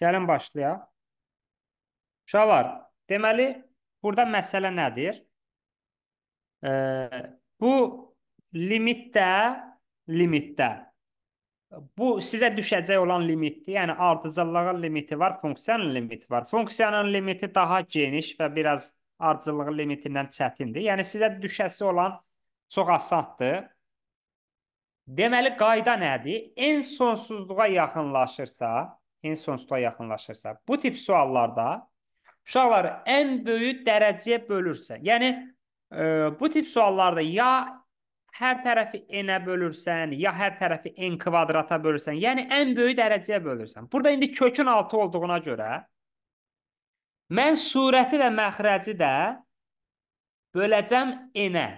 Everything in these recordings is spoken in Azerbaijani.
Gəlin başlayaq. Uşaqlar, deməli, burada məsələ nədir? E, bu limitdə, limitdə, bu sizə düşəcək olan limitdir. Yəni, ardıcılığın limiti var, funksiyanın limiti var. Funksiyanın limiti daha geniş və biraz ardıcılığın limitindən çətindir. Yəni, sizə düşəsi olan çox asandır. Deməli, qayda nədir? En sonsuzluğa yaxınlaşırsa, eyni sonsuza yaxınlaşırsa. Bu tip suallarda uşaqları ən böyük dərəcəyə bölürsən. Yəni e, bu tip suallarda ya hər tərəfi n-ə bölürsən, ya hər tərəfi n kvadrata bölürsən. Yəni ən böyük dərəcəyə bölürsən. Burada indi kökün 6 olduğuna görə mən surəti və məxrəci də böləcəm n-ə.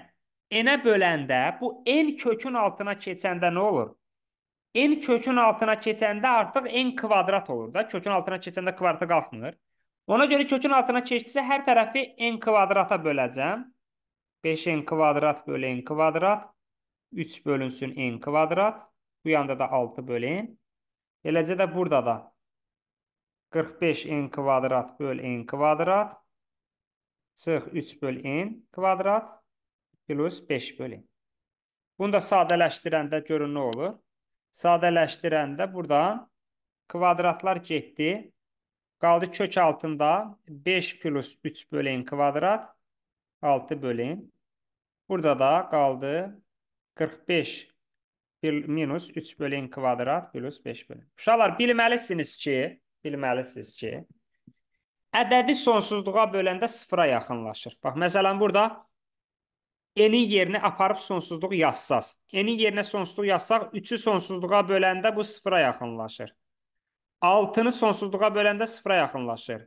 N-ə böləndə bu n kökün altına keçəndə nə olur? n kökün altına keçəndə artıq n kvadrat olur da. Kökün altına keçəndə kvadrata qalxmır. Ona görə kökün altına keçdisə hər tərəfi n kvadrata böləcəm. 5n kvadrat bölü n kvadrat. 3 bölünsün n kvadrat. Bu yanda da 6 bölün. Eləcə də burada da 45n kvadrat böl n kvadrat. Çıx 3 böl n kvadrat. Plus 5 bölün. Bunu da sadələşdirəndə görün nə olur? sadələşdirəndə buradan kvadratlar getdi. Qaldı kök altında 5 plus 3 bölün kvadrat 6 bölün. Burada da qaldı 45 minus 3 bölün kvadrat plus 5 bölün. Uşaqlar bilməlisiniz ki, bilməlisiniz ki, ədədi sonsuzluğa böləndə sıfıra yaxınlaşır. Bax, məsələn, burada n-in yerinə aparıb sonsuzluq yazsaz. n-in yerinə sonsuzluq yazsaq 3-ü sonsuzluğa böləndə bu 0-a yaxınlaşır. 6-nı sonsuzluğa böləndə 0-a yaxınlaşır.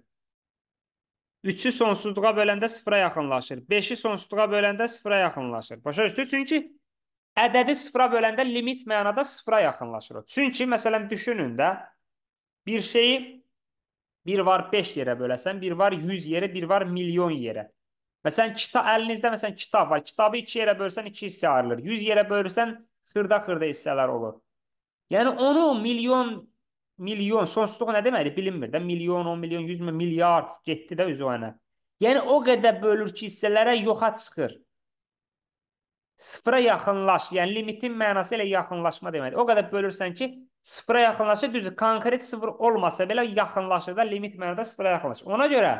3-ü sonsuzluğa böləndə 0-a yaxınlaşır. 5-i sonsuzluğa böləndə 0-a yaxınlaşır. Başa düşdü? Çünki ədədi 0-a böləndə limit mənada 0-a yaxınlaşır. Çünki məsələn düşünün də bir şeyi 1 var 5 yerə böləsən, 1 var 100 yerə, 1 var milyon yerə. Məsələn, kita, əlinizdə məsələn kitab var. Kitabı 2 yerə bölsən 2 hissə ayrılır. 100 yerə bölsən xırda-xırda hissələr olur. Yəni onu milyon milyon sonsuzluq nə deməkdir bilinmir də. Milyon, 10 milyon, 100 milyon, milyard getdi də üzü ona. Yəni o qədər bölür ki, hissələrə yoxa çıxır. Sıfıra yaxınlaş, yəni limitin mənası ilə yaxınlaşma deməkdir. O qədər bölürsən ki, sıfıra yaxınlaşır. Düzdür, konkret sıfır olmasa belə yaxınlaşır da limit mənada sıfıra yaxınlaşır. Ona görə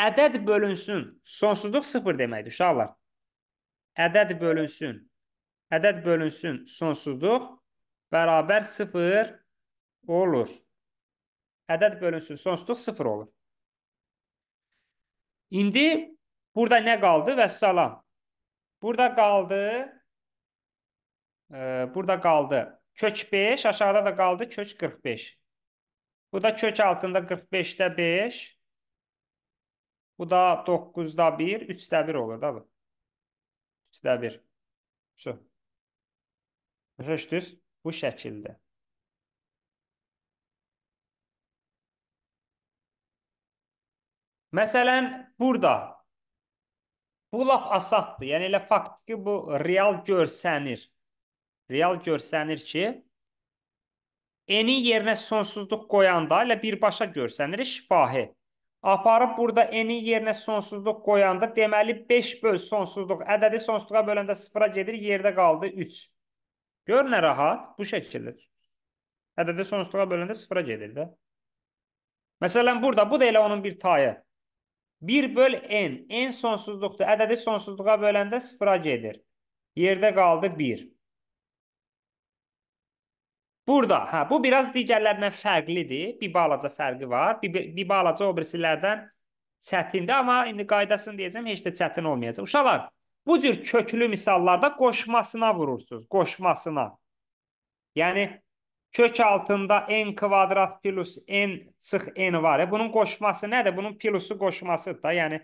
ədəd bölünsün. Sonsuzluq sıfır deməkdir, uşaqlar. Ədəd bölünsün. Ədəd bölünsün. Sonsuzluq bərabər sıfır olur. Ədəd bölünsün. Sonsuzluq sıfır olur. İndi burada nə qaldı? Vəssalam. Burada qaldı e, burada qaldı kök 5, aşağıda da qaldı kök 45. Bu da kök altında 45-də 5. Bu da 9'da 1, 3'də 1 olur da bu. 3'də 1. Şu. Başa düşdünüz? Bu şəkildə. Məsələn, burada bu lap asaddır. Yəni elə fakt ki, bu real görsənir. Real görsənir ki, eni yerinə sonsuzluq qoyanda elə birbaşa görsənir şifahi. Aparıb burada n-in yerinə sonsuzluq qoyanda deməli 5 böl sonsuzluq ədədi sonsuzluğa böləndə 0-a gedir, yerdə qaldı 3. Gör nə rahat bu şəkildə. Ədədi sonsuzluğa böləndə 0-a gedir də. Məsələn burada bu da elə onun bir tayı. 1 böl n, n sonsuzluqdur. Ədədi sonsuzluğa böləndə 0-a gedir. Yerdə qaldı 1. Burada, hə, bu biraz digərlərindən fərqlidir. Bir balaca fərqi var. Bir, bir balaca o birisilərdən çətindir, amma indi qaydasını deyəcəm, heç də çətin olmayacaq. Uşaqlar, bu cür köklü misallarda qoşmasına vurursunuz, qoşmasına. Yəni kök altında n kvadrat plus n çıx n var. E, bunun qoşması nədir? Bunun plusu qoşmasıdır da. Yəni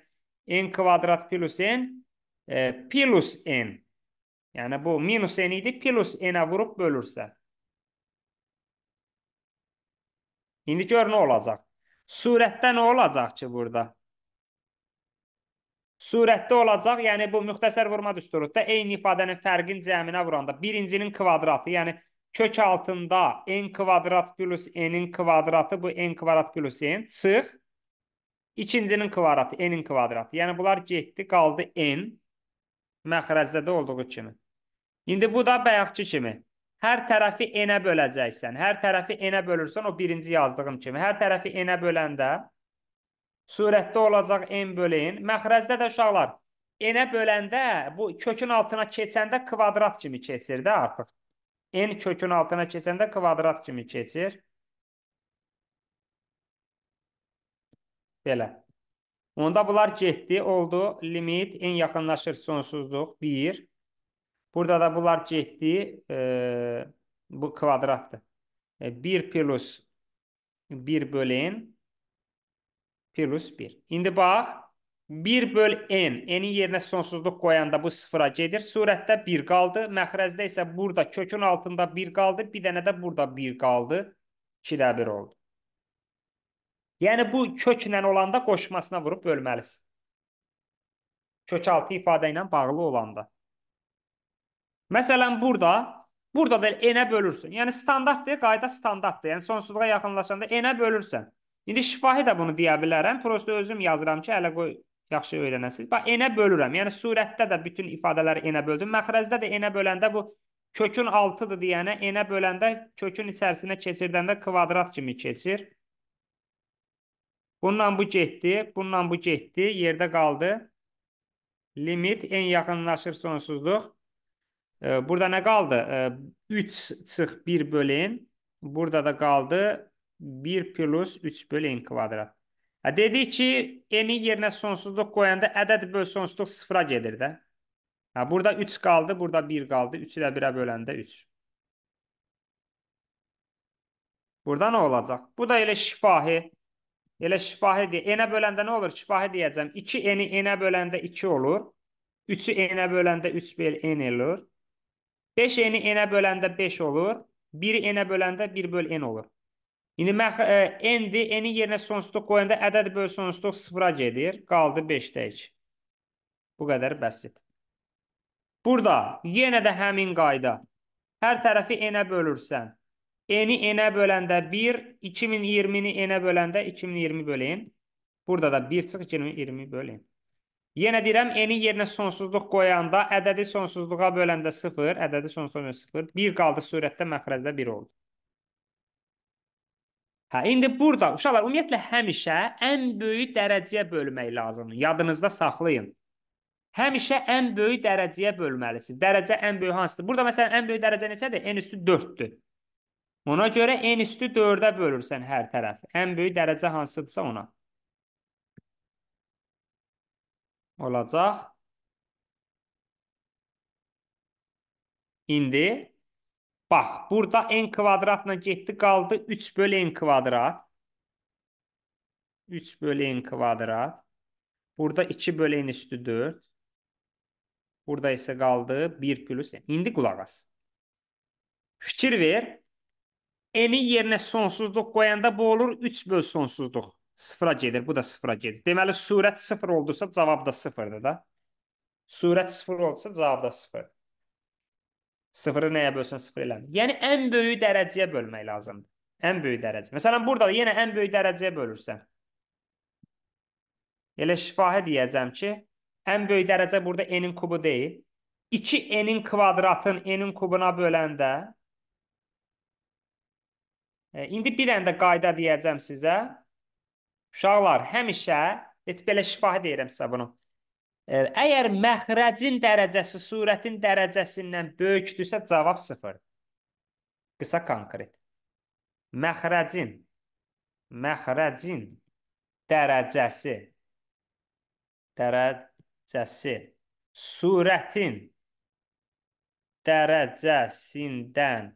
n kvadrat plus n e, plus n. Yəni bu minus n idi, plus n-ə vurub bölürsən. İndi gör nə olacaq? Surətdə nə olacaq ki burada? Surətdə olacaq, yəni bu müxtəsər vurma düsturunda eyni ifadənin fərqin cəminə vuranda birincinin kvadratı, yəni kök altında n kvadrat plus n-in kvadratı bu n kvadrat plus n çıx. İkincinin kvadratı n-in kvadratı. Yəni bunlar getdi, qaldı n məxrəcdə də olduğu kimi. İndi bu da bayaqçı kimi hər tərəfi n-ə böləcəksən. Hər tərəfi n-ə bölürsən o birinci yazdığım kimi. Hər tərəfi n-ə böləndə surətdə olacaq n bölün. Məxrəcdə də uşaqlar n-ə böləndə bu kökün altına keçəndə kvadrat kimi keçir də artıq. n kökün altına keçəndə kvadrat kimi keçir. Belə. Onda bunlar getdi, oldu. Limit n yaxınlaşır sonsuzluq 1. Burada da bunlar getdi. E, bu kvadratdır. E, 1 plus 1 bölün plus 1. İndi bax 1 böl n. N'in yerinə sonsuzluq qoyanda bu sıfıra gedir. Surətdə 1 qaldı. Məxrəcdə isə burada kökün altında 1 qaldı. Bir dənə də burada 1 qaldı. 2-də 1 oldu. Yəni bu köklə olanda qoşmasına vurub bölməlisin. Kök altı ifadə ilə bağlı olanda. Məsələn, burada burada da n-ə bölürsən. Yəni standartdır, qayda standartdır. Yəni sonsuzluğa yaxınlaşanda n-ə bölürsən. İndi şifahi də bunu deyə bilərəm. Prosta özüm yazıram ki, hələ qoy yaxşı öyrənəsiniz. Bax n-ə bölürəm. Yəni surətdə də bütün ifadələri n-ə böldüm. Məxrəcdə də n-ə böləndə bu kökün 6-dır deyənə n-ə böləndə kökün içərisinə keçirdəndə kvadrat kimi keçir. Bununla bu getdi, bununla bu getdi, yerdə qaldı. Limit n yaxınlaşır sonsuzluq. Burada nə qaldı? 3 çıx 1 bölün. Burada da qaldı 1 plus 3 bölün kvadrat. E, dedik ki, n-i yerinə sonsuzluq qoyanda ədəd böl sonsuzluq sıfıra gedir də. Burada 3 qaldı, burada 1 qaldı. 3-ü də 1-ə böləndə 3. Burada nə olacaq? Bu da elə şifahi. Elə şifahi deyə. N-ə böləndə nə olur? Şifahi deyəcəm. 2n-i n-ə böləndə 2 olur. 3-ü n-ə böləndə 3 bel n olur. 5n-i n-ə böləndə 5 olur. 1-i n-ə böləndə 1 böl n olur. İndi mən e, n-dir, n-in yerinə sonsuzluq qoyanda ədəd böl sonsuzluq 0-a gedir. Qaldı 5-dəyik. Bu qədər bəsit. Burada yenə də həmin qayda. Hər tərəfi n-ə bölürsən. n-i n-ə böləndə 1, 2020-ni n-ə böləndə 2020 böləyim. Burada da 1 çıx 2020 böləyim. Yenə deyirəm, eni yerinə sonsuzluq qoyanda, ədədi sonsuzluğa böləndə 0, ədədi sonsuzluğa 0, 1 qaldı sürətdə, məxrəcdə 1 oldu. Hə, indi burada uşaqlar ümumiyyətlə həmişə ən böyük dərəcəyə bölmək lazımdır. Yadınızda saxlayın. Həmişə ən böyük dərəcəyə bölməlisiniz. Dərəcə ən böyük hansıdır? Burada məsələn ən böyük dərəcə neçədir? N üstü 4-dür. Ona görə n üstü 4-ə bölürsən hər tərəf. Ən böyük dərəcə hansıdırsa ona. olacaq. İndi bax, burada n kvadratla getdi, qaldı 3 bölü n kvadrat. 3 bölü n kvadrat. Burada 2 bölü n üstü 4. Burada isə qaldı 1 plus n. İndi qulaq as. Fikir ver. N-i yerinə sonsuzluq qoyanda bu olur 3 bölü sonsuzluq. Sıfıra gedir, bu da sıfıra gedir. Deməli, surət sıfır oldursa cavab da sıfırdır da. Surət sıfır olsa cavab da sıfır. Sıfırı nəyə bölsən sıfır eləmir. Yəni, ən böyük dərəcəyə bölmək lazımdır. Ən böyük dərəcə. Məsələn, burada yenə ən böyük dərəcəyə bölürsən. Elə şifahi deyəcəm ki, ən böyük dərəcə burada n-in kubu deyil. 2n-in kvadratın n-in kubuna böləndə e, İndi bir dənə də qayda deyəcəm sizə. Uşaqlar, həmişə, heç belə şifahi deyirəm sizə bunu. Əgər məxrəcin dərəcəsi surətin dərəcəsindən böyükdürsə, cavab sıfırdır. Qısa konkret. Məxrəcin, məxrəcin dərəcəsi, dərəcəsi surətin dərəcəsindən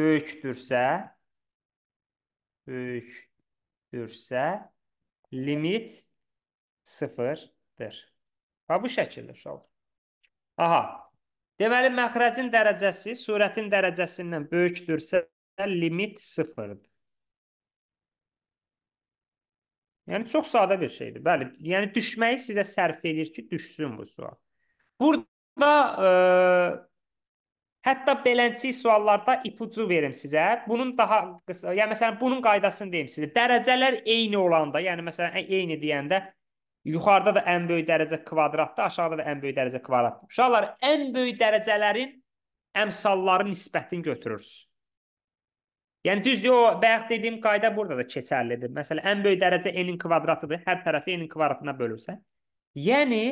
böyükdürsə, böyük bölünürsə, limit sıfırdır. Və bu şəkildə uşaqlar. Aha. Deməli, məxrəcin dərəcəsi surətin dərəcəsindən böyükdürsə, limit sıfırdır. Yəni, çox sadə bir şeydir. Bəli, yəni düşməyi sizə sərf edir ki, düşsün bu sual. Burada... E Hətta beləncə suallarda ipucu verim sizə. Bunun daha qısa, yəni məsələn bunun qaydasını deyim sizə. Dərəcələr eyni olanda, yəni məsələn hə, eyni deyəndə yuxarıda da ən böyük dərəcə kvadratdır, aşağıda da ən böyük dərəcə kvadratdır. Uşaqlar, ən böyük dərəcələrin əmsalların nisbətini götürürüz. Yəni düzdür o bayaq dediyim qayda burada da keçərlidir. Məsələn, ən böyük dərəcə n-in kvadratıdır. Hər tərəfi n-in kvadratına bölürsən. Yəni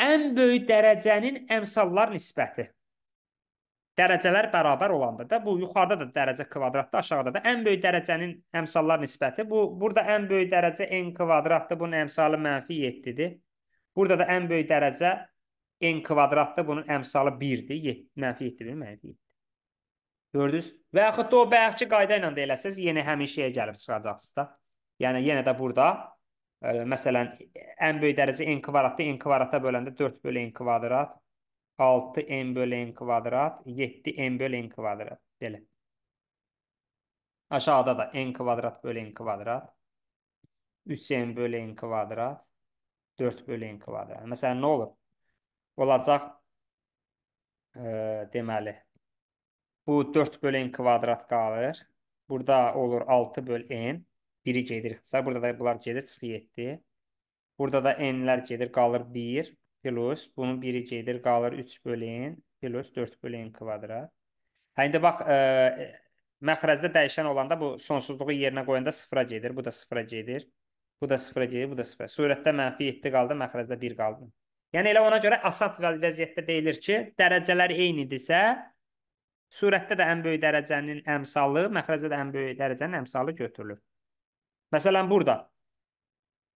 ən böyük dərəcənin əmsallar nisbəti dərəcələr bərabər olanda da bu yuxarıda da dərəcə kvadratda, aşağıda da ən böyük dərəcənin əmsallar nisbəti bu burada ən böyük dərəcə n kvadratdır, bunun əmsalı -7-dir. Burada da ən böyük dərəcə n kvadratdır, bunun əmsalı 1-dir, -7-dir, -7. Gördünüz? Və yaxud da o bayaqki qayda ilə də eləsəz, yenə həmin şeyə gəlib çıxacaqsınız da. Yəni yenə də burada ə, e, məsələn ən böyük dərəcə n kvadratdır, n kvadrata böləndə 4 bölü n kvadrat 6n bölü n kvadrat, 7n bölü n kvadrat. Belə. Aşağıda da n kvadrat bölü n kvadrat, 3n bölü n kvadrat, 4 e, bölü n kvadrat. Məsələn, nə olur? Olacaq, e, deməli, bu 4 bölü n kvadrat qalır. Burada olur 6 bölü n, biri gedir ixtisar. Burada da bunlar gedir, çıxı 7. Burada da n-lər gedir, qalır 1 plus bunun biri gedir, qalır 3 bölün plus 4 bölün kvadrat. Hə, indi bax, ə, e, e, məxrəcdə dəyişən olanda bu sonsuzluğu yerinə qoyanda sıfıra gedir, bu da sıfıra gedir, bu da sıfıra gedir, bu da sıfıra. Surətdə mənfi 7 qaldı, məxrəcdə 1 qaldı. Yəni elə ona görə asat vəziyyətdə deyilir ki, dərəcələr eynidirsə, surətdə də ən böyük dərəcənin əmsalı, məxrəcdə də ən böyük dərəcənin əmsalı götürülür. Məsələn, burada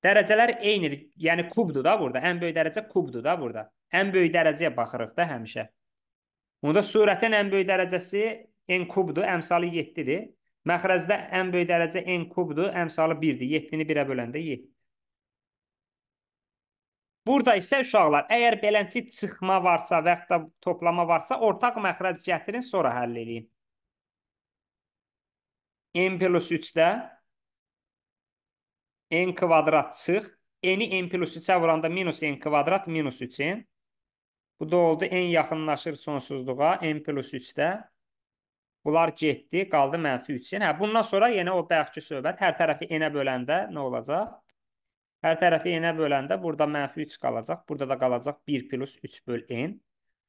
Dərəcələr eynidir. Yəni kubdur da burada. Ən böyük dərəcə kubdur da burada. Ən böyük dərəcəyə baxırıq da həmişə. Onda surətin ən böyük dərəcəsi n kubdur, əmsalı 7-dir. Məxrəcdə ən böyük dərəcə n kubdur, əmsalı 1-dir. 7-ni 1-ə böləndə 7. Burada isə uşaqlar, əgər beləncə çıxma varsa və ya da toplama varsa, ortaq məxrəc gətirin, sonra həll eləyin. n plus 3-də n kvadrat çıx. n-i n plus 3-ə vuranda minus n kvadrat minus 3n. Bu da oldu. n yaxınlaşır sonsuzluğa. n plus 3-də. Bunlar getdi. Qaldı mənfi 3n. Hə, bundan sonra yenə o bayaqki söhbət. Hər tərəfi n-ə böləndə nə olacaq? Hər tərəfi n-ə böləndə burada mənfi 3 qalacaq. Burada da qalacaq 1 plus 3 böl n.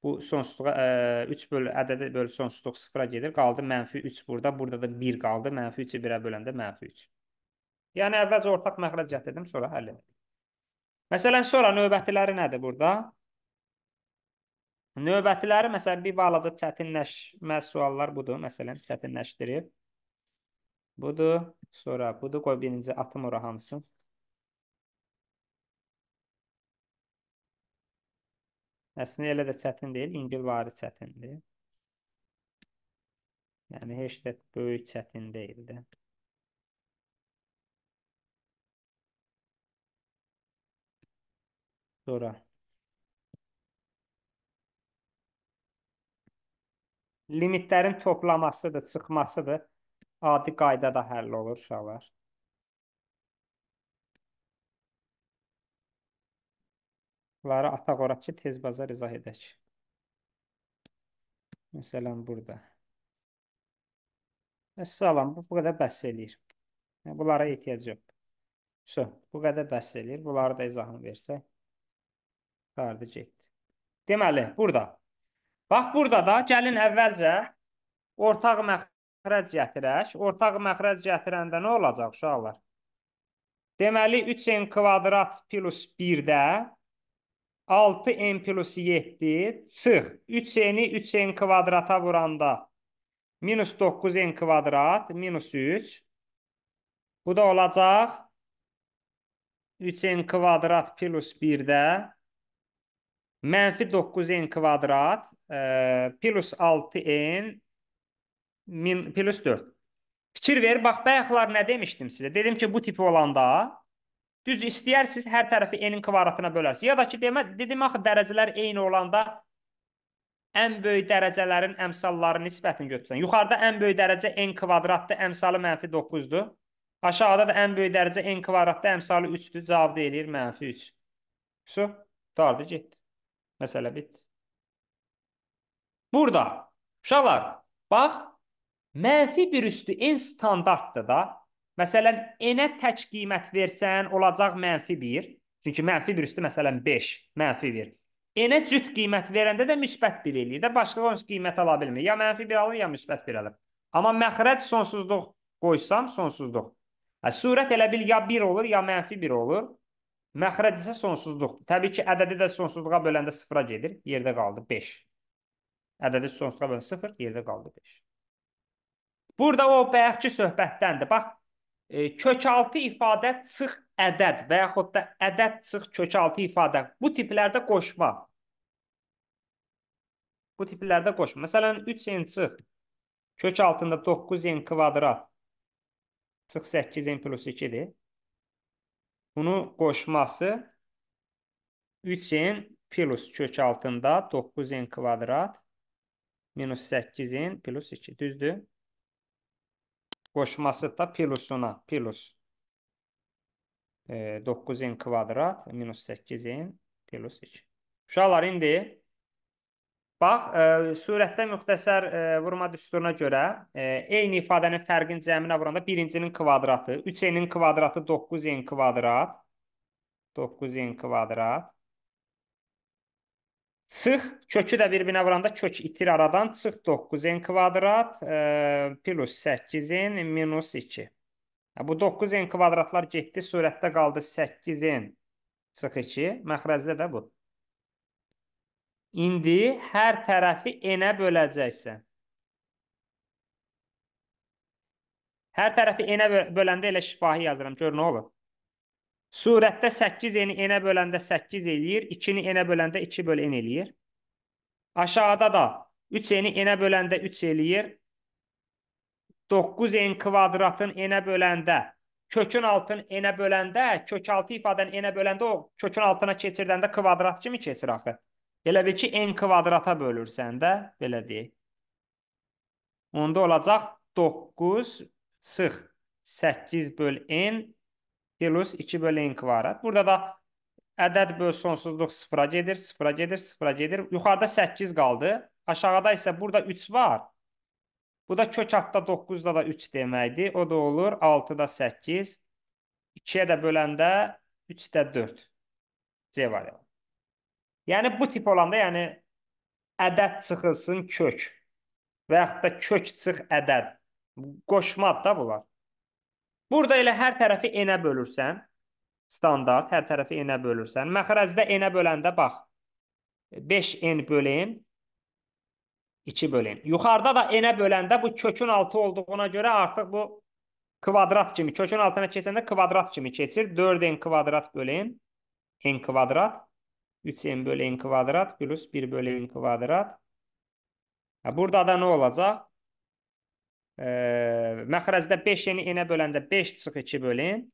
Bu sonsuzluğa ə, 3 böl ədədi böl sonsuzluq 0-a gedir. Qaldı mənfi 3 burada. Burada da 1 qaldı. Mənfi 3-ü 1-ə böləndə mənfi 3. Yəni əvvəlcə ortaq məxrəc gətirdim, sonra həll elədim. Məsələn, sonra növbətiləri nədir burada? Növbətiləri məsələn bir balaca çətinləşmə suallar budur, məsələn, çətinləşdirib. Budur, sonra budur, qoy birinci atım ora hamısını. Əslində elə də çətin deyil, İngilvari çətindir. Yəni heç də böyük çətin deyildi. بسرعة Limitlərin toplamasıdır, çıxmasıdır. Adi qaydada həll olur uşaqlar. Bunları ataq oraq ki, tez bazar izah edək. Məsələn, burada. Əssalam, bu, bu qədər bəs eləyir. Hə, bunlara ehtiyac yox. So, bu qədər bəs eləyir. Bunları da izahını versək. Qardı getdi. Deməli, burada. Bax, burada da gəlin əvvəlcə ortaq məxrəc gətirək. Ortaq məxrəc gətirəndə nə olacaq uşaqlar? Deməli, 3n kvadrat plus 1-də 6n plus 7 çıx. 3n-i 3n kvadrata vuranda minus 9n kvadrat minus 3. Bu da olacaq 3n kvadrat plus 1-də Mənfi 9n kvadrat e, plus 6n min, plus 4. Fikir ver, bax, bayaqlar nə demişdim sizə? Dedim ki, bu tipi olanda, düzdür, istəyərsiniz hər tərəfi n-in kvadratına bölərsiniz. Ya da ki, demə, dedim, axı, dərəcələr eyni olanda ən böyük dərəcələrin əmsalları nisbətini götürsən. Yuxarıda ən böyük dərəcə n kvadratdır, əmsalı mənfi 9-dur. Aşağıda da ən böyük dərəcə n kvadratdır, əmsalı 3-dür, cavabda eləyir mənfi 3. Su, dardı, getdi. Məsələ bitdi. Burada uşaqlar, bax, mənfi bir üstü n standartdır da. Məsələn, n-ə tək qiymət versən, olacaq mənfi 1. Çünki mənfi bir üstü, məsələn, 5, mənfi 1. N-ə cüt qiymət verəndə də müsbət 1 eləyir də, başqa onsuz qiymət ala bilmir. Ya mənfi 1 alır, ya müsbət 1 alır. Amma məxrəc sonsuzluq qoysam, sonsuzluq. Hə, surət elə bil ya 1 olur, ya mənfi 1 olur. Məxrəc isə sonsuzluqdur. Təbii ki, ədədi də sonsuzluğa böləndə sıfıra gedir, yerdə qaldı 5. Ədədi sonsuzluğa böləndə 0, yerdə qaldı 5. Burada o bayaqki söhbətdəndir. Bax, e, kökaltı ifadə çıx ədəd və yaxud da ədəd çıx kökaltı ifadə. Bu tiplərdə qoşma. Bu tiplərdə qoşma. Məsələn, 3n çıx. Kök altında 9n kvadrat çıx 8n plus 2-dir. Bunu qoşması 3n plus kök altında 9n kvadrat minus 8n plus 2 düzdür. Qoşması da plusuna plus e, 9n kvadrat minus 8n plus 2. Uşaqlar indi Bax, e, surətdə müxtəsər e, vurma düsturuna görə e, eyni ifadənin fərqin cəminə vuranda birincinin kvadratı, 3n-in kvadratı 9n kvadrat, 9n kvadrat. Çıx, kökü də bir-birinə vuranda kök itir aradan, çıx 9n kvadrat, e, plus 8n minus 2. Bu 9n kvadratlar getdi, surətdə qaldı 8n çıx 2, məxrəcdə də bu. İndi hər tərəfi n-ə böləcəksən. Hər tərəfi n-ə böləndə elə şifahı yazıram. Gör nə olur. Surətdə 8n-i n-ə böləndə 8 eləyir. 2-ni n-ə böləndə 2 böl n eləyir. Aşağıda da 3n-i n-ə böləndə 3 eləyir. 9n kvadratın n-ə böləndə kökün altın n-ə böləndə kök altı ifadəni n-ə böləndə o kökün altına keçiriləndə kvadrat kimi keçir axı. Elə bil ki, n kvadrata bölürsən də, belə deyək. Onda olacaq 9 sıx 8 böl n plus 2 böl n kvadrat. Burada da ədəd böl sonsuzluq sıfıra gedir, sıfıra gedir, sıfıra gedir. Yuxarıda 8 qaldı. Aşağıda isə burada 3 var. Bu da kök altda 9-da da 3 deməkdir. O da olur 6-da 8. 2-yə də böləndə 3-də 4. C variantı. Yəni bu tip olanda, yəni ədəd çıxılsın kök və yaxud da kök çıx ədəd. Qoşmad da bunlar. Burada elə hər tərəfi enə bölürsən. Standart hər tərəfi enə bölürsən. Məxrəcdə enə böləndə bax 5n bölün 2 bölün. Yuxarıda da enə böləndə bu kökün altı olduğuna görə artıq bu kvadrat kimi, kökün altına keçəndə kvadrat kimi keçir. 4n kvadrat bölün n kvadrat 3n böleyin kvadrat plus 1 böleyin kvadrat. Burada da nə olacaq? E, məxrəcdə 5n-i n-ə böləndə 5 çıx 2 bölün.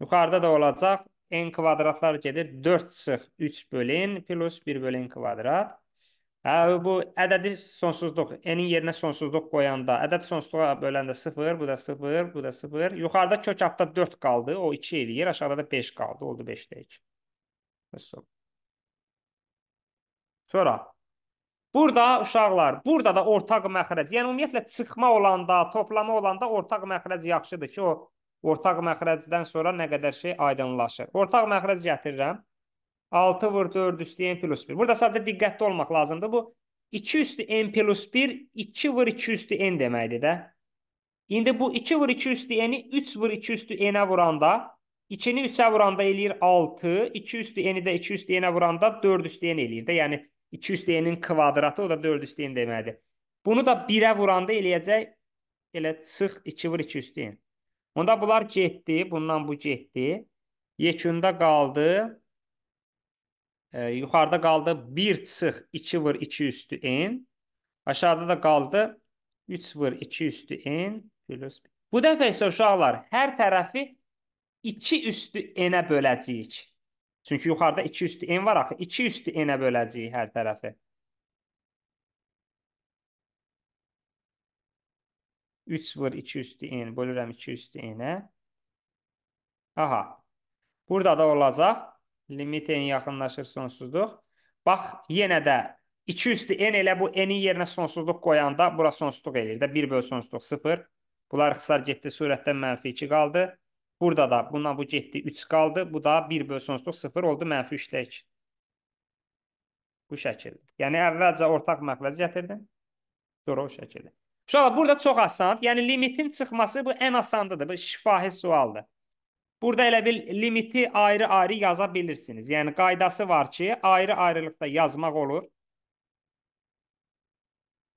Yuxarıda da olacaq n kvadratlar gedir 4 çıx 3 bölün plus 1 bölün kvadrat. Hə, bu ədədi sonsuzluq, n-in yerinə sonsuzluq qoyanda, ədəd sonsuzluğa böləndə 0, bu da 0, bu da 0. Yuxarıda kök altda 4 qaldı, o 2 eləyir, aşağıda da 5 qaldı, oldu 5 deyik. Vəssalam. Sonra Burada uşaqlar, burada da ortaq məxrəc. Yəni ümumiyyətlə çıxma olanda, toplama olanda ortaq məxrəc yaxşıdır ki, o ortaq məxrəcdən sonra nə qədər şey aydınlaşır. Ortaq məxrəc gətirirəm. 6 vur 4 üstü n plus 1. Burada sadəcə diqqətli olmaq lazımdır. Bu 2 üstü n plus 1, 2 vur 2 üstü n deməkdir də. İndi bu 2 vur 2 üstü n-i 3 vur 2 üstü n-ə vuranda, 2-ni 3-ə vuranda eləyir 6, 2 üstü n-i də 2 üstü n-ə vuranda 4 üstü n eləyir də. Yəni 2 üstəyinin kvadratı, o da 4 üstəyin deməkdir. Bunu da 1-ə vuranda eləyəcək elə çıx 2 vur 2 üstəyin. Onda bunlar getdi, bundan bu getdi. Yekunda qaldı e, yuxarıda qaldı 1 çıx 2 vur 2 üstü n. Aşağıda da qaldı 3 vur 2 üstü n plus. Bu dəfə isə uşaqlar hər tərəfi 2 üstü n-ə böləcəyik. Çünki yuxarıda 2 üstü n var axı. 2 üstü n-ə böləcəyik hər tərəfi. 3 vur 2 üstü n. Bölürəm 2 üstü n-ə. Aha. Burada da olacaq. Limit n yaxınlaşır sonsuzluq. Bax, yenə də 2 üstü n elə bu n-in yerinə sonsuzluq qoyanda bura sonsuzluq eləyir də. 1 böl sonsuzluq 0. Bunlar xısar getdi. Sürətdən mənfi 2 qaldı. Burada da bundan bu getdi 3 qaldı. Bu da 1 bölü sonsuzluq 0 oldu. Mənfi 3-də 2. Bu şəkildə. Yəni əvvəlcə ortaq məxrəcə gətirdim. Sonra o şəkildə. Uşaqlar burada çox asandır. Yəni limitin çıxması bu ən asandıdır. Bu şifahi sualdır. Burada elə bil limiti ayrı-ayrı yaza bilirsiniz. Yəni qaydası var ki, ayrı-ayrılıqda yazmaq olur.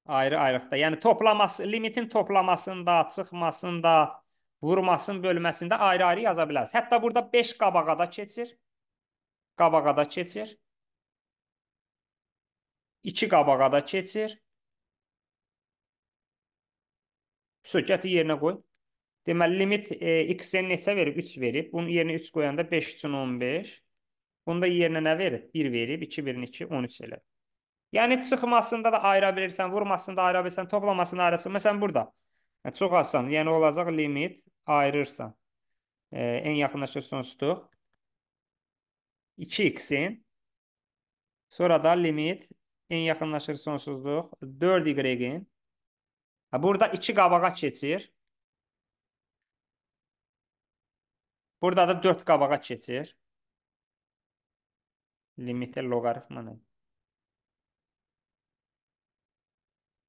Ayrı-ayrılıqda. Yəni toplaması, limitin toplamasında, çıxmasında, vurmasın bölməsində ayrı-ayrı yaza bilərsiniz. Hətta burada 5 qabağa da keçir. Qabağa da keçir. 2 qabağa da keçir. Sökəti yerinə qoy. Deməli, limit e, x-ə neçə verib? 3 verib. Bunun yerinə 3 qoyanda 5 üçün 15. Bunda yerinə nə verib? 1 verib. 2, 1, 2, 13 elə. Yəni, çıxmasında da ayıra bilirsən, vurmasında da ayıra bilirsən, toplamasında ayırasın. Məsələn, burada E, çox asan. Yəni olacaq limit ayırırsan. E, ən yaxınlaşır sonsuzluq. 2x-in sonra da limit ən yaxınlaşır sonsuzluq 4y-in. Burada 2 qabağa keçir. Burada da 4 qabağa keçir. Limitə loqaritmanı.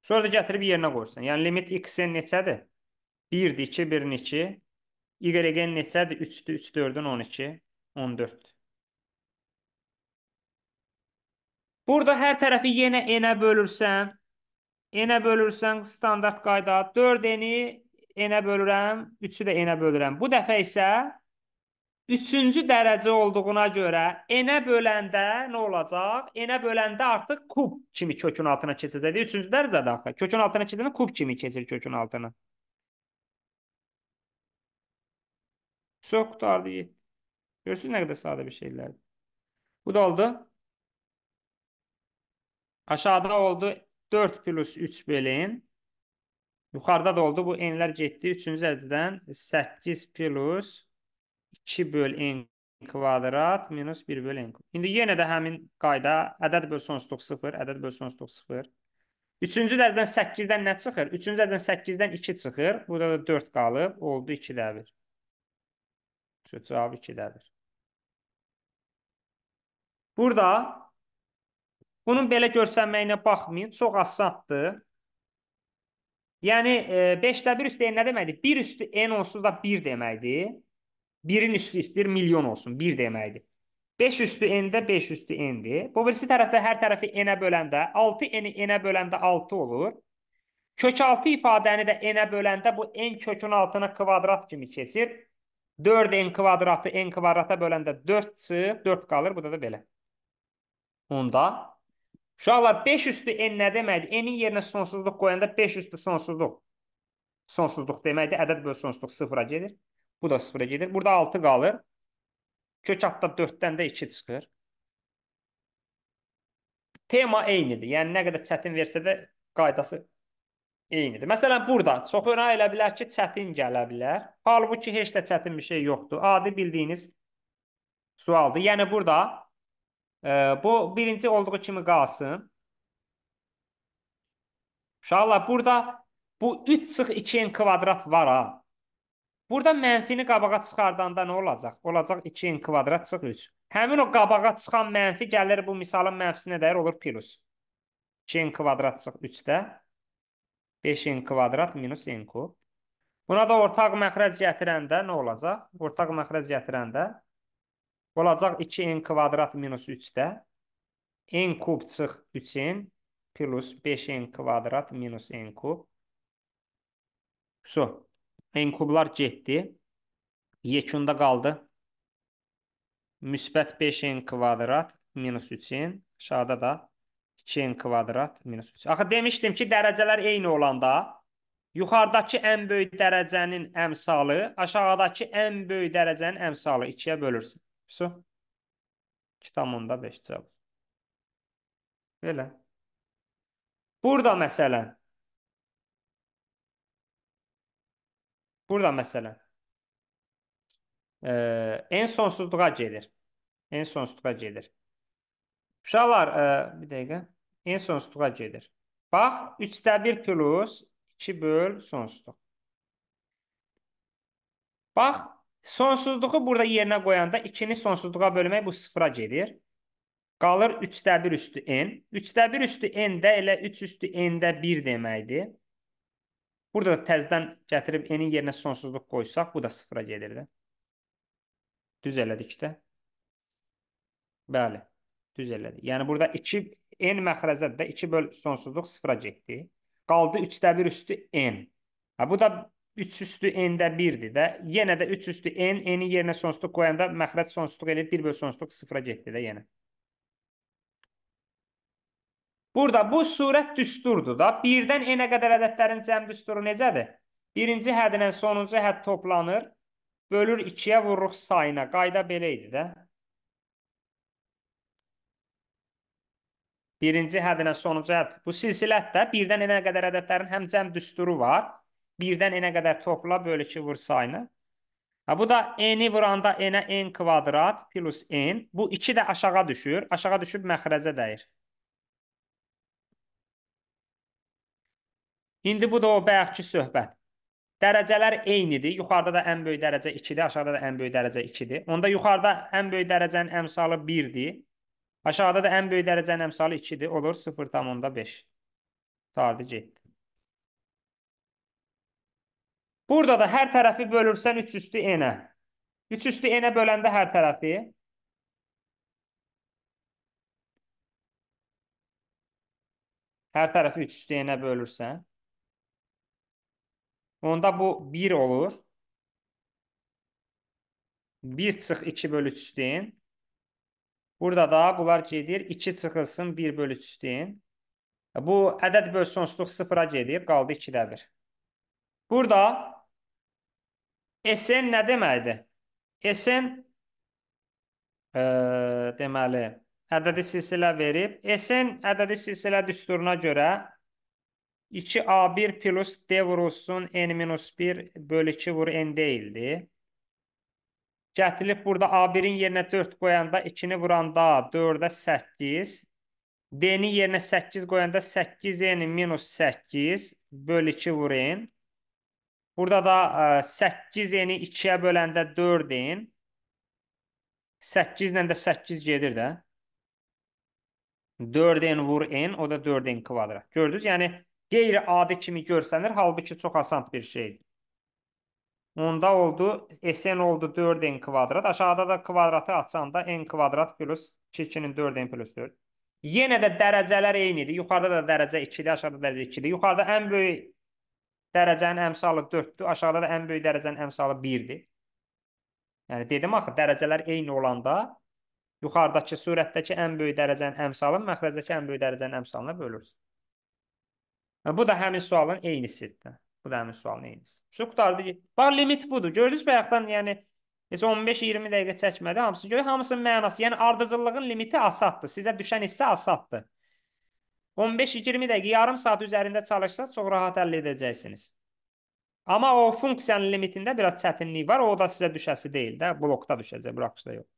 Sonra da gətirib yerinə qoyursan. Yəni limit x-in neçədir? 1-dir, 2, 1-in 2. Y-in neçədir? 3-dür, 3, 4-ün 12, 14. Burada hər tərəfi yenə n-ə bölürsən. N-ə bölürsən standart qayda. 4n-i n-ə bölürəm, 3-ü də n-ə bölürəm. Bu dəfə isə üçüncü dərəcə olduğuna görə n-ə böləndə nə olacaq? N-ə böləndə artıq kub kimi kökün altına keçəcək. Üçüncü dərəcədə axı. Kökün altına keçəndə kub kimi keçir kökün altına. Çox qutardı. Görürsünüz nə qədər sadə bir şeylərdir. Bu da oldu. Aşağıda oldu 4 plus 3 belin. Yuxarıda da oldu bu n-lər getdi. Üçüncü dərəcədən 8 plus 3. 2 böl n kvadrat minus 1 böl n. İndi yenə də həmin qayda ədəd böl sonsuzluq 0, ədəd böl sonsuzluq 0. Üçüncü dəzdən 8-dən nə çıxır? Üçüncü dəzdən 8-dən 2 çıxır. Burada da 4 qalıb. Oldu 2 də 1. Cavab 2 də 1. Burada bunun belə görsənməyinə baxmayın. Çox asandır. Yəni 5-də e, 1 üstə n nə deməkdir? 1 üstü n onsuz da 1 deməkdir. 1-in üstü istəyir milyon olsun, 1 deməkdir. 5 üstü n-də 5 üstü n-dir. Bu birisi tərəfdə hər tərəfi n-ə böləndə 6n-i n-ə böləndə 6 olur. Kök 6 ifadəni də n-ə böləndə bu n kökün altına kvadrat kimi keçir. 4n kvadratı n kvadrata böləndə 4 çıxır, 4 qalır. Bu da da belə. Onda uşaqlar 5 üstü n nə deməkdir? n-in yerinə sonsuzluq qoyanda 5 üstü sonsuzluq. Sonsuzluq deməkdir. Ədəd böl sonsuzluq sıfıra gedir. Bu da 0-a gedir. Burada 6 qalır. Kök atda 4-dən də 2 çıxır. Tema eynidir. Yəni nə qədər çətin versə də qaydası eynidir. Məsələn, burada çoxuna elə bilər ki, çətin gələ bilər. Halbuki heç də çətin bir şey yoxdur. Adi bildiyiniz sualdır. Yəni burada e, bu birinci olduğu kimi qalsın. Uşaqlar, burada bu 3 çıx 2n kvadrat var ha. Burada mənfini qabağa çıxardanda nə olacaq? Olacaq 2n kvadrat çıxır 3. Həmin o qabağa çıxan mənfi gəlir bu misalın mənfisinə dəyər olur plus. 2n kvadrat çıxır 3-də. 5n kvadrat minus n kub. Buna da ortaq məxrəc gətirəndə nə olacaq? Ortaq məxrəc gətirəndə olacaq 2n kvadrat minus 3-də. n kub çıx 3n plus 5n kvadrat minus n kub. Su. Enkublar getdi. Yekunda qaldı. Müsbət 5n kvadrat minus 3-in. Aşağıda da 2n kvadrat minus 3. Axı demişdim ki, dərəcələr eyni olanda yuxarıdakı ən böyük dərəcənin əmsalı aşağıdakı ən böyük dərəcənin əmsalı 2-yə bölürsün. Su. 2,5 cavab. Belə. Burada məsələn Burada məsələn, ə, e, en sonsuzluğa gedir. En sonsuzluğa gedir. Uşaqlar, ə, e, bir dəqiqə, en sonsuzluğa gedir. Bax, 3-də 1 plus 2 böl sonsuzluq. Bax, sonsuzluğu burada yerinə qoyanda 2-ni sonsuzluğa bölmək bu sıfıra gedir. Qalır 3-də 1 üstü n. 3-də 1 üstü n də elə 3 üstü n də 1 deməkdir. Burada da təzdən gətirib n-in yerinə sonsuzluq qoysaq, bu da sıfıra gedir də. Düz elədik də. Bəli, düz elədik. Yəni burada 2 n məxrəcədir də 2 böl sonsuzluq sıfıra getdi. Qaldı 3-də 1 üstü n. Ha, bu da 3 üstü n-də 1-dir də. Yenə də 3 üstü n, n-in yerinə sonsuzluq qoyanda məxrəc sonsuzluq eləyib 1 böl sonsuzluq sıfıra getdi də yenə. Burada bu surət düsturdur da. Birdən enə qədər ədədlərin cəm düsturu necədir? Birinci hədlə sonuncu hədd toplanır. Bölür 2-yə vururuq sayına. Qayda belə idi də. Birinci hədlə sonuncu hədd. Bu silsilət də birdən enə qədər ədədlərin həm cəm düsturu var. Birdən enə qədər topla, böl 2 vur sayına. Ha, bu da n-i vuranda n-ə n kvadrat plus n. Bu 2 də aşağı düşür. Aşağı düşüb məxrəcə dəyir. İndi bu da o bayaqki söhbət. Dərəcələr eynidir. Yuxarıda da ən böyük dərəcə 2-dir, aşağıda da ən böyük dərəcə 2-dir. Onda yuxarıda ən böyük dərəcənin əmsalı 1-dir. Aşağıda da ən böyük dərəcənin əmsalı 2-dir. Olur 0.5. Tardı getdi. Burada da hər tərəfi bölürsən 3 üstü n-ə. 3 üstü n-ə böləndə hər tərəfi hər tərəfi 3 üstü n-ə bölürsən Onda bu 1 olur. 1 çıx 2 bölü 3-din. Burada da bunlar gedir. 2 çıxılsın 1 bölü 3-din. Bu ədəd bölü sonsuzluq 0-a gedir. Qaldı 2-də 1. Burada SN nə deməkdir? SN e, deməli ədədi silsilə verib. SN ədədi silsilə düsturuna görə 2A1 plus D vurulsun N minus 1 bölü 2 vur N deyildi. Gətilib burada A1-in yerinə 4 qoyanda 2-ni vuranda 4-ə 8. D-nin yerinə 8 qoyanda 8N minus 8 bölü 2 vur N. Burada da 8N-i e, 2-yə böləndə 4N. 8 ilə də 8 gedir də. 4N vur N, o da 4N kvadrat. Gördünüz? Yəni, qeyri-adi kimi görsənir, halbuki çox asan bir şeydir. Onda oldu, Sn oldu 4n kvadrat. Aşağıda da kvadratı açanda n kvadrat plus 2-2-nin 4n plus 4. Yenə də dərəcələr eynidir. Yuxarıda da dərəcə 2-dir, aşağıda da dərəcə 2-dir. Yuxarıda ən böyük dərəcənin əmsalı 4-dür, aşağıda da ən böyük dərəcənin əmsalı 1-dir. Yəni, dedim axı, dərəcələr eyni olanda yuxarıdakı sürətdəki ən böyük dərəcənin əmsalını məxrəcdəki ən böyük dərəcənin əmsalına bölürsün. Və bu da həmin sualın eynisidir. Bu da həmin sualın eynisi. Su qutardı. Bar limit budur. Gördünüz bayaqdan, yəni heç 15-20 dəqiqə çəkmədi hamısını. Görək hamısının mənası. Yəni ardıcıllığın limiti asaddır. Sizə düşən hissə asaddır. 15-20 dəqiqə, yarım saat üzərində çalışsanız çox rahat əldə edəcəksiniz. Amma o funksiyanın limitində biraz çətinlik var. O da sizə düşəsi deyil də, blokda düşəcək, buraxışda yox.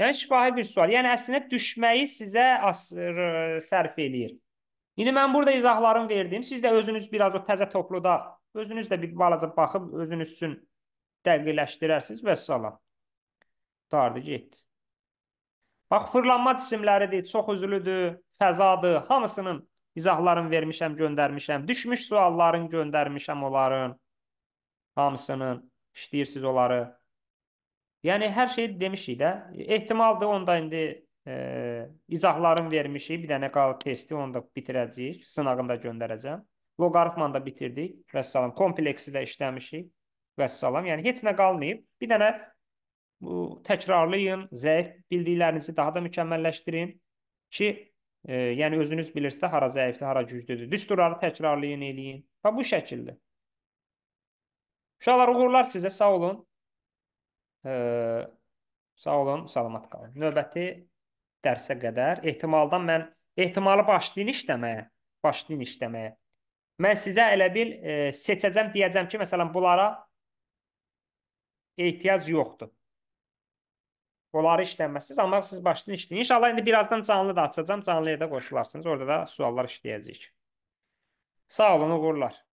Yəni şifahi bir sual. Yəni əslində düşməyi sizə sərf eləyir. İndi mən burada izahlarımı verdim. Siz də özünüz biraz o təzə topluda özünüz də bir balaca baxıb özünüz üçün dəqiqləşdirərsiniz və salam. Dardı getdi. Bax fırlanma cisimləridir, çox üzlüdür, fəzadır. Hamısının izahlarını vermişəm, göndərmişəm. Düşmüş suallarını göndərmişəm onların. Hamısının işləyirsiniz onları. Yəni hər şeyi demişik də. Ehtimaldır onda indi e, izahlarım vermişik. Bir dənə qal testi, onu da bitirəcəyik. Sınağını da göndərəcəm. Loqaritmanı da bitirdik. Vəssalam. Kompleksi də işləmişik. Vəssalam. Yəni, heç nə qalmayıb. Bir dənə bu, təkrarlayın, zəif bildiklərinizi daha da mükəmməlləşdirin ki, e, yəni özünüz bilirsiniz də hara zəifdir, hara güclüdür. Düsturları təkrarlayın, eləyin. Və bu şəkildə. Uşaqlar, uğurlar sizə. Sağ olun. E, sağ olun, salamat qalın. Növbəti dərsə qədər ehtimaldan mən ehtimalı başlayın işləməyə, başlayın işləməyə. Mən sizə elə bil e, seçəcəm, deyəcəm ki, məsələn, bunlara ehtiyac yoxdur. Bunları işləməzsiniz, amma siz başlayın işləyin. İnşallah indi birazdan canlı da açacağam, canlıya da qoşularsınız. Orada da suallar işləyəcəyik. Sağ olun, uğurlar.